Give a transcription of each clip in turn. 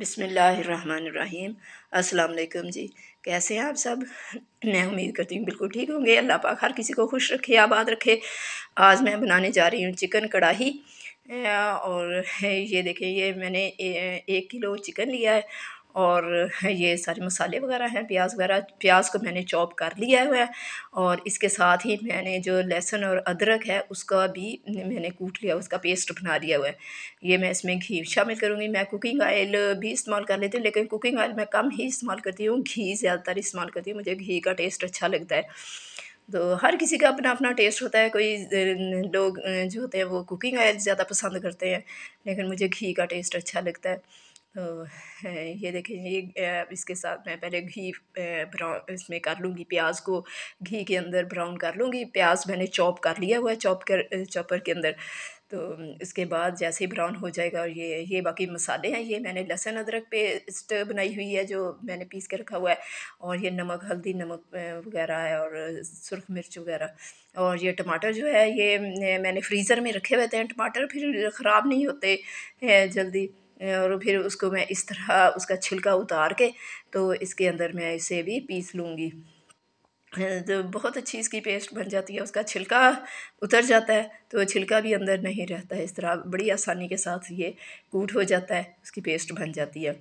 बिसमीम् अस्सलाम जी कैसे हैं आप सब मैं उम्मीद करती हूँ बिल्कुल ठीक होंगे अल्लाह पाक हर किसी को खुश रखे आबाद रखे आज मैं बनाने जा रही हूँ चिकन कढ़ाही और ये देखें ये मैंने एक किलो चिकन लिया है और ये सारे मसाले वगैरह हैं प्याज वगैरह प्याज को मैंने चॉप कर लिया हुआ है और इसके साथ ही मैंने जो लहसुन और अदरक है उसका भी मैंने कूट लिया उसका पेस्ट बना लिया हुआ है ये मैं इसमें घी शामिल करूँगी मैं कुकिंग ऑयल भी इस्तेमाल कर लेती हूँ लेकिन कुकिंग ऑयल मैं कम ही इस्तेमाल करती हूँ घी ज़्यादातर इस्तेमाल करती हूँ मुझे घी का टेस्ट अच्छा लगता है तो हर किसी का अपना अपना टेस्ट होता है कोई लोग जो होते हैं वो कुकिंग ऑयल ज़्यादा पसंद करते हैं लेकिन मुझे घी का टेस्ट अच्छा लगता है तो ये देखें ये इसके साथ मैं पहले घी ब्राउन इसमें कर लूँगी प्याज को घी के अंदर ब्राउन कर लूँगी प्याज मैंने चॉप कर लिया हुआ है चॉप कर चॉपर के अंदर तो इसके बाद जैसे ही ब्राउन हो जाएगा और ये ये बाकी मसाले हैं ये मैंने लहसुन अदरक पेस्ट बनाई हुई है जो मैंने पीस के रखा हुआ है और ये नमक हल्दी नमक वगैरह है और सुरख मिर्च वगैरह और ये टमाटर जो है ये मैंने फ्रीज़र में रखे हुए थे टमाटर फिर ख़राब नहीं होते जल्दी और फिर उसको मैं इस तरह उसका छिलका उतार के तो इसके अंदर मैं इसे भी पीस लूँगी तो बहुत अच्छी इसकी पेस्ट बन जाती है उसका छिलका उतर जाता है तो छिलका भी अंदर नहीं रहता है इस तरह बड़ी आसानी के साथ ये कूट हो जाता है उसकी पेस्ट बन जाती है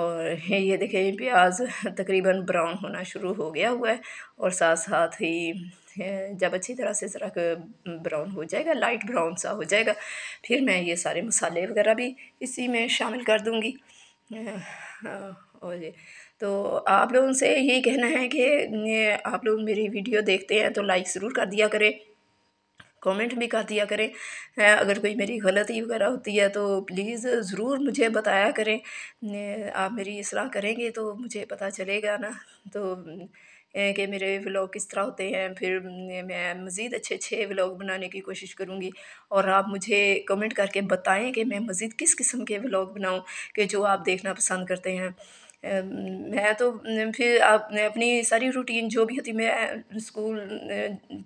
और ये देखें प्याज तकरीबन ब्राउन होना शुरू हो गया हुआ है और साथ साथ ही जब अच्छी तरह से ज़रा ब्राउन हो जाएगा लाइट ब्राउन सा हो जाएगा फिर मैं ये सारे मसाले वगैरह भी इसी में शामिल कर दूँगी हाँ, और तो आप लोगों से यही कहना है कि आप लोग मेरी वीडियो देखते हैं तो लाइक ज़रूर कर दिया करें कमेंट भी कर दिया करें अगर कोई मेरी गलती वगैरह होती है तो प्लीज़ ज़रूर मुझे बताया करें आप मेरी इसलाह करेंगे तो मुझे पता चलेगा ना तो कि मेरे व्लॉग किस तरह होते हैं फिर मैं मज़ीद अच्छे अच्छे व्लॉग बनाने की कोशिश करूँगी और आप मुझे कमेंट करके बताएं कि मैं मज़ीद किस किस्म के व्लॉग बनाऊँ कि जो आप देखना पसंद करते हैं मैं तो फिर अपनी सारी रूटीन जो भी होती मैं स्कूल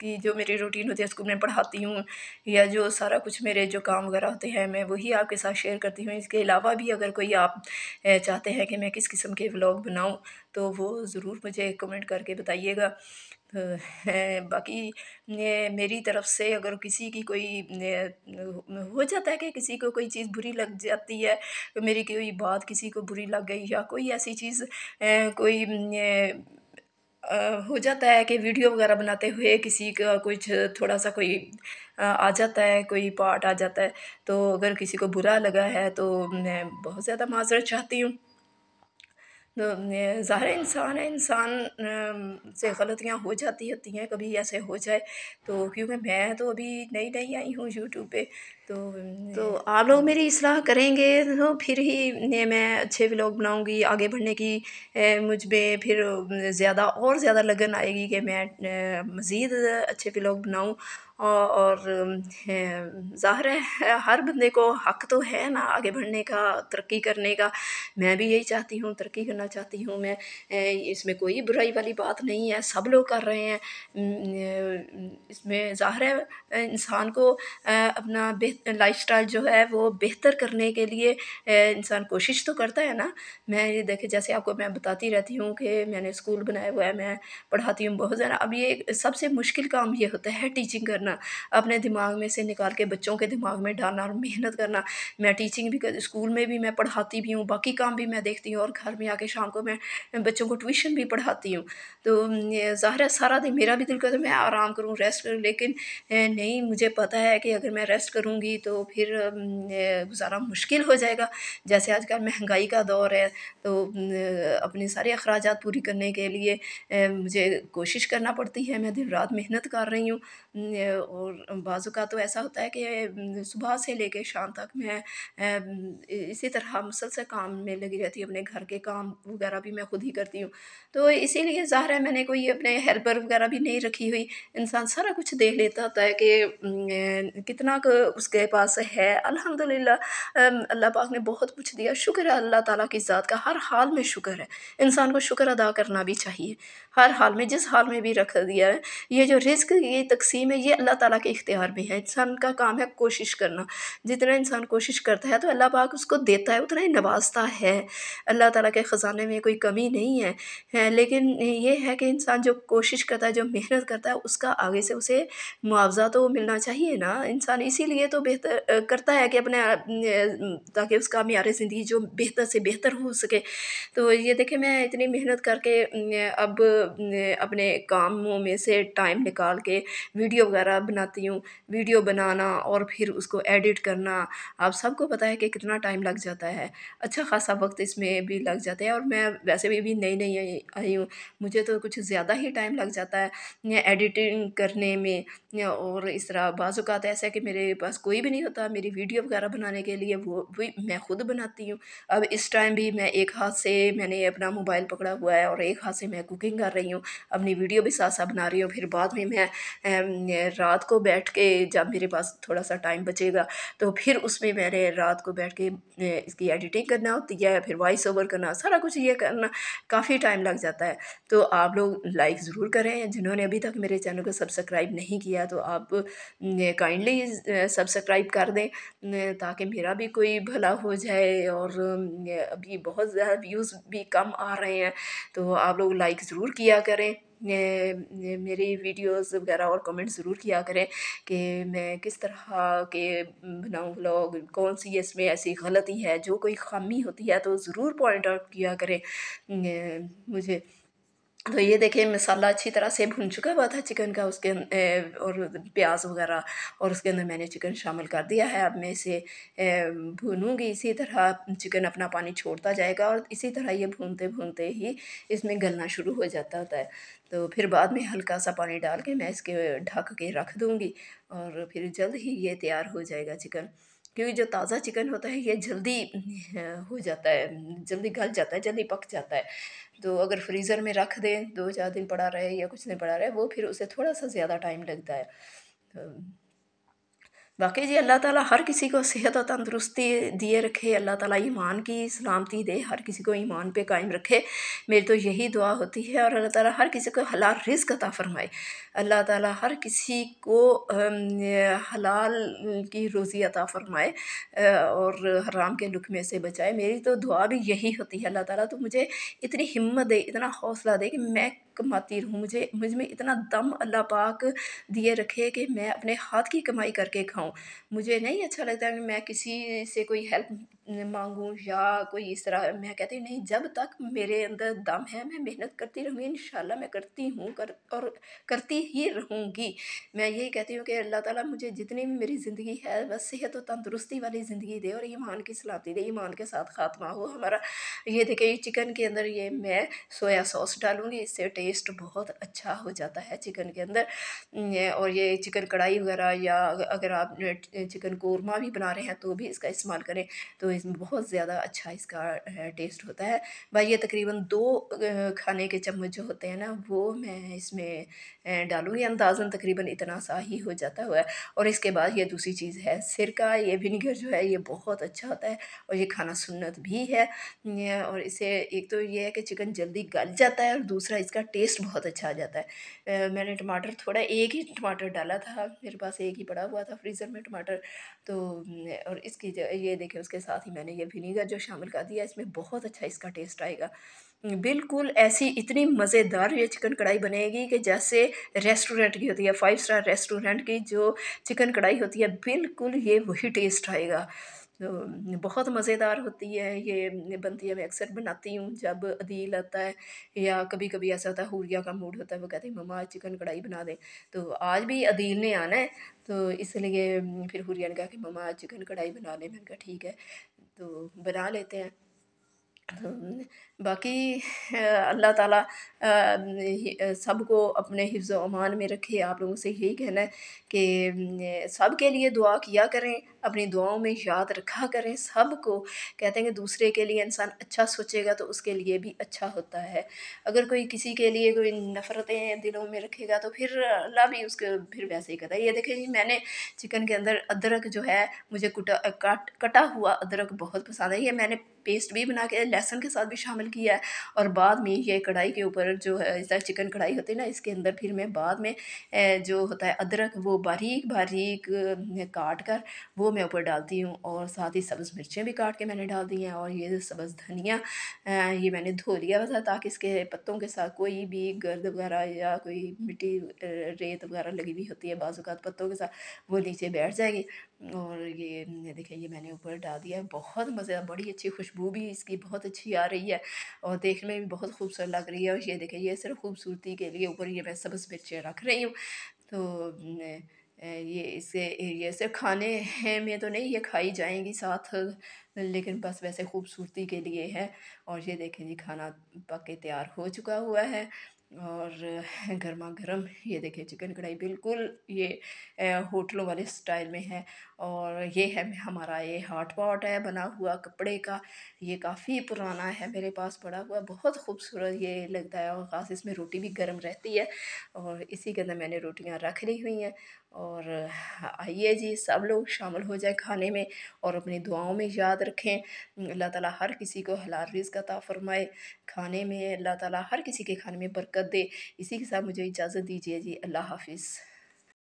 की जो मेरी रूटीन होती है स्कूल में पढ़ाती हूँ या जो सारा कुछ मेरे जो काम वगैरह होते हैं मैं वही आपके साथ शेयर करती हूँ इसके अलावा भी अगर कोई आप चाहते हैं कि मैं किस किस्म के व्लॉग बनाऊँ तो वो ज़रूर मुझे कमेंट करके बताइएगा बाकी मेरी तरफ से अगर किसी की कोई हो जाता है कि किसी को कोई चीज़ बुरी लग जाती है मेरी कोई बात किसी को बुरी लग गई या कोई ऐसी चीज़ कोई हो जाता है कि वीडियो वगैरह बनाते हुए किसी का कुछ थोड़ा सा कोई आ जाता है कोई पार्ट आ जाता है तो अगर किसी को बुरा लगा है तो मैं बहुत ज़्यादा माजरत चाहती हूँ ज़ाहिर इंसान है इंसान से गलतियाँ हो जाती होती हैं कभी ऐसे हो जाए तो क्योंकि मैं तो अभी नई नई आई हूँ यूट्यूब पे तो तो आप लोग मेरी इसलाह करेंगे तो फिर ही मैं अच्छे व्लॉग बनाऊंगी आगे बढ़ने की मुझ में फिर ज़्यादा और ज़्यादा लगन आएगी कि मैं मज़ीद अच्छे व्लॉग बनाऊं और ज़ाहिर है हर बंदे को हक तो है ना आगे बढ़ने का तरक्की करने का मैं भी यही चाहती हूँ तरक्की करना चाहती हूँ मैं इसमें कोई बुराई वाली बात नहीं है सब लोग कर रहे हैं इसमें ज़ाहिर है इंसान को अपना बेहतर लाइफ स्टाइल जो है वो बेहतर करने के लिए इंसान कोशिश तो करता है ना मैं ये देखे जैसे आपको मैं बताती रहती हूँ कि मैंने स्कूल बनाया हुआ है मैं पढ़ाती हूँ बहुत ज़्यादा अब ये सबसे मुश्किल काम ये होता है टीचिंग करना अपने दिमाग में से निकाल के बच्चों के दिमाग में डालना और मेहनत करना मैं टीचिंग भी कर, स्कूल में भी मैं पढ़ाती भी हूँ बाकी काम भी मैं देखती हूँ और घर में आके शाम को मैं बच्चों को ट्यूशन भी पढ़ाती हूँ तो ज़ाहिर है सारा दिन मेरा भी दिल करता मैं आराम करूँ रेस्ट करूँ लेकिन नहीं मुझे पता है कि अगर मैं रेस्ट करूँगी होंगी तो फिर गुज़ारा मुश्किल हो जाएगा जैसे आज कल महंगाई का दौर है तो अपने सारे अखराज पूरी करने के लिए मुझे कोशिश करना पड़ती है मैं दिन रात मेहनत कर रही हूँ और बाजू का तो ऐसा होता है कि सुबह से लेके शाम तक मैं इसी तरह मुसलसल काम में लगी रहती हूँ अपने घर के काम वगैरह भी मैं खुद ही करती हूँ तो इसीलिए ज़ाहिर है मैंने कोई अपने हेल्पर वगैरह भी नहीं रखी हुई इंसान सारा कुछ देख लेता होता है कि कितना उसके उसके पास है अल्हम्दुलिल्लाह अल्लाह पाक ने बहुत कुछ दिया शुक्र है अल्लाह ताला की ज़ात का हर हाल में शुक्र है इंसान को शुक्र अदा करना भी चाहिए हर हाल में जिस हाल में भी रख दिया है ये जो रिस्क ये तकसीम है ये अल्लाह ताला के इख्तियार में है इंसान का काम है कोशिश करना जितना इंसान कोशिश करता है तो अल्लाह पाक उसको देता है उतना ही नवाजता है अल्लाह ताला के ख़जाने में कोई कमी नहीं है, है लेकिन ये है कि इंसान जो कोशिश करता है जो मेहनत करता है उसका आगे से उसे मुआवजा तो मिलना चाहिए ना इंसान इसीलिए तो बेहतर करता है कि अपने ताकि उसका मीर ज़िंदगी जो बेहतर से बेहतर हो सके तो ये देखें मैं इतनी मेहनत करके अब अपने कामों में से टाइम निकाल के वीडियो वगैरह बनाती हूँ वीडियो बनाना और फिर उसको एडिट करना आप सबको पता है कि कितना टाइम लग जाता है अच्छा खासा वक्त इसमें भी लग जाता है और मैं वैसे भी अभी नई नई आई हूँ मुझे तो कुछ ज़्यादा ही टाइम लग जाता है एडिटिंग करने में और इस तरह बाज़ात तो ऐसा है कि मेरे पास कोई कोई भी नहीं होता मेरी वीडियो वगैरह बनाने के लिए वो भी मैं ख़ुद बनाती हूँ अब इस टाइम भी मैं एक हाथ से मैंने अपना मोबाइल पकड़ा हुआ है और एक हाथ से मैं कुकिंग कर रही हूँ अपनी वीडियो भी साथ साथ बना रही हूँ फिर बाद में मैं रात को बैठ के जब मेरे पास थोड़ा सा टाइम बचेगा तो फिर उसमें मैंने रात को बैठ के इसकी एडिटिंग करना होती है फिर वॉइस ओवर करना सारा कुछ ये करना काफ़ी टाइम लग जाता है तो आप लोग लाइक ज़रूर करें जिन्होंने अभी तक मेरे चैनल को सब्सक्राइब नहीं किया तो आप काइंडली सब्सक्राइब सब्सक्राइब कर दें ताकि मेरा भी कोई भला हो जाए और अभी बहुत ज़्यादा व्यूज़ भी कम आ रहे हैं तो आप लोग लाइक ज़रूर किया करें मेरी वीडियोस वगैरह और कमेंट ज़रूर किया करें कि मैं किस तरह के बनाऊँ ब्लॉग कौन सी इसमें ऐसी गलती है जो कोई खामी होती है तो ज़रूर पॉइंट आउट किया करें मुझे तो ये देखिए मसाला अच्छी तरह से भुन चुका हुआ था चिकन का उसके अं, ए, और प्याज वगैरह और उसके अंदर मैंने चिकन शामिल कर दिया है अब मैं इसे भूनूंगी इसी तरह चिकन अपना पानी छोड़ता जाएगा और इसी तरह ये भूनते भूनते ही इसमें गलना शुरू हो जाता होता है तो फिर बाद में हल्का सा पानी डाल के मैं इसके ढक के रख दूँगी और फिर जल्द ही ये तैयार हो जाएगा चिकन क्योंकि जो ताज़ा चिकन होता है ये जल्दी हो जाता है जल्दी गल जाता है जल्दी पक जाता है तो अगर फ्रीज़र में रख दें दो चार दिन पड़ा रहे या कुछ नहीं पड़ा रहे वो फिर उसे थोड़ा सा ज़्यादा टाइम लगता है बाकी जी अल्लाह ताला हर किसी को सेहत और तंदरुस्ती दिए रखे अल्लाह ताला ईमान की सलामती दे हर किसी को ईमान पे कायम रखे मेरी तो यही दुआ होती है और अल्लाह ताला हर किसी को हलाल रिज़्क अता फरमाए अल्लाह ताला हर किसी को हलाल की रोज़ी अता फरमाए और हराम के लुक में से बचाए मेरी तो दुआ भी यही होती है अल्लाह ताला तो मुझे इतनी हिम्मत दे इतना हौसला दे कि मैं कमाती रहूँ मुझे मुझ में इतना दम अल्लाह पाक दिए रखे कि मैं अपने हाथ की कमाई करके खाऊँ हूँ मुझे नहीं अच्छा लगता कि मैं किसी से कोई हेल्प मांगूँ या कोई इस तरह मैं कहती हूँ नहीं जब तक मेरे अंदर दम है मैं मेहनत करती रहूँगी इन मैं करती हूँ कर और करती ही रहूँगी मैं यही कहती हूँ कि अल्लाह ताला मुझे जितनी भी मेरी ज़िंदगी है बस सेहत और तंदुरुस्ती वाली ज़िंदगी दे और ईमान की सलामती दे ईमान के साथ ख़ात्मा हो हमारा ये देखे चिकन के अंदर ये मैं सोया सॉस डालूँगी इससे टेस्ट बहुत अच्छा हो जाता है चिकन के अंदर और ये चिकन कढ़ाई वगैरह या अगर आप चिकन कौरमा भी बना रहे हैं तो भी इसका इस्तेमाल करें तो इसमें बहुत ज़्यादा अच्छा इसका टेस्ट होता है भाई ये तकरीबन दो खाने के चम्मच जो होते हैं ना वो मैं इसमें डालूँगी अंदाज़न तकरीबन इतना सा ही हो जाता हुआ और इसके बाद ये दूसरी चीज़ है सिरका ये विनीगर जो है ये बहुत अच्छा होता है और ये खाना सुन्नत भी है और इसे एक तो ये है कि चिकन जल्दी गल जाता है और दूसरा इसका टेस्ट बहुत अच्छा आ जाता है मैंने टमाटर थोड़ा एक ही टमाटर डाला था मेरे पास एक ही पड़ा हुआ था फ्रीज़र में टमाटर तो और इसकी ये देखें उसके साथ साथ ही मैंने ये विनीगर जो शामिल कर दिया इसमें बहुत अच्छा इसका टेस्ट आएगा बिल्कुल ऐसी इतनी मज़ेदार ये चिकन कढ़ाई बनेगी कि जैसे रेस्टोरेंट की होती है फाइव स्टार रेस्टोरेंट की जो चिकन कढ़ाई होती है बिल्कुल ये वही टेस्ट आएगा तो बहुत मज़ेदार होती है ये बनती है मैं अक्सर बनाती हूँ जब अदील आता है या कभी कभी ऐसा होता है हुरिया का मूड होता है वो कहते हैं मम्मा आज चिकन कढ़ाई बना दें तो आज भी अदील ने आना है तो इसलिए फिर हुरिया ने कहा कि मम्मा आज चिकन कढ़ाई बना लें मैंने कहा ठीक है तो बना लेते हैं बाकी अल्लाह ताला सबको अपने हिफ़्ज़ अमान में रखे आप लोगों से यही कहना है कि सब के लिए दुआ किया करें अपनी दुआओं में याद रखा करें सबको कहते हैं कि दूसरे के लिए इंसान अच्छा सोचेगा तो उसके लिए भी अच्छा होता है अगर कोई किसी के लिए कोई नफ़रतें दिलों में रखेगा तो फिर अल्लाह भी उसके फिर वैसे ही करता है ये देखें जी मैंने चिकन के अंदर अदरक जो है मुझे कुटा कट कटा हुआ अदरक बहुत पसंद है ये मैंने पेस्ट भी बना के लहसन के साथ भी शामिल किया है और बाद में ये कढ़ाई के ऊपर जो है चिकन कढ़ाई होती है ना इसके अंदर फिर मैं बाद में जो होता है अदरक वो बारीक बारीक काट कर वो मैं ऊपर डालती हूँ और साथ ही सब्ज़ मिर्चें भी काट के मैंने डाल दी हैं और ये सब्ज़ धनिया ये मैंने धो लिया हुआ था ताकि इसके पत्तों के साथ कोई भी गर्द वगैरह या कोई मिट्टी रेत वगैरह लगी हुई होती है बाजूकात पत्तों के साथ वो नीचे बैठ जाएगी और ये देखिए ये मैंने ऊपर डाल दिया बहुत मज़े बड़ी अच्छी खुशबू भी इसकी बहुत बहुत अच्छी आ रही है और देखने में भी बहुत खूबसूरत लग रही है और ये देखिए ये सिर्फ खूबसूरती के लिए ऊपर ये मैं सब्ज़ मिर्चें रख रही हूँ तो ये इसे ये सिर्फ खाने हैं में तो नहीं ये खाई जाएंगी साथ लेकिन बस वैसे खूबसूरती के लिए है और ये देखें जी खाना पक के तैयार हो चुका हुआ है और गर्मा गर्म ये देखिए चिकन कढ़ाई बिल्कुल ये होटलों वाले स्टाइल में है और ये है हमारा ये हॉट पॉट है बना हुआ कपड़े का ये काफ़ी पुराना है मेरे पास पड़ा हुआ बहुत खूबसूरत ये लगता है और ख़ास इसमें रोटी भी गर्म रहती है और इसी के अंदर मैंने रोटियां रख ली हुई हैं और आइए जी सब लोग शामिल हो जाए खाने में और अपनी दुआओं में याद रखें अल्लाह ताला हर किसी को हलाल रिज़ का ता फरमाए खाने में अल्लाह ताला हर किसी के खाने में बरकत कर दे इसी के साथ मुझे इजाज़त दीजिए जी अल्लाह हाफिज़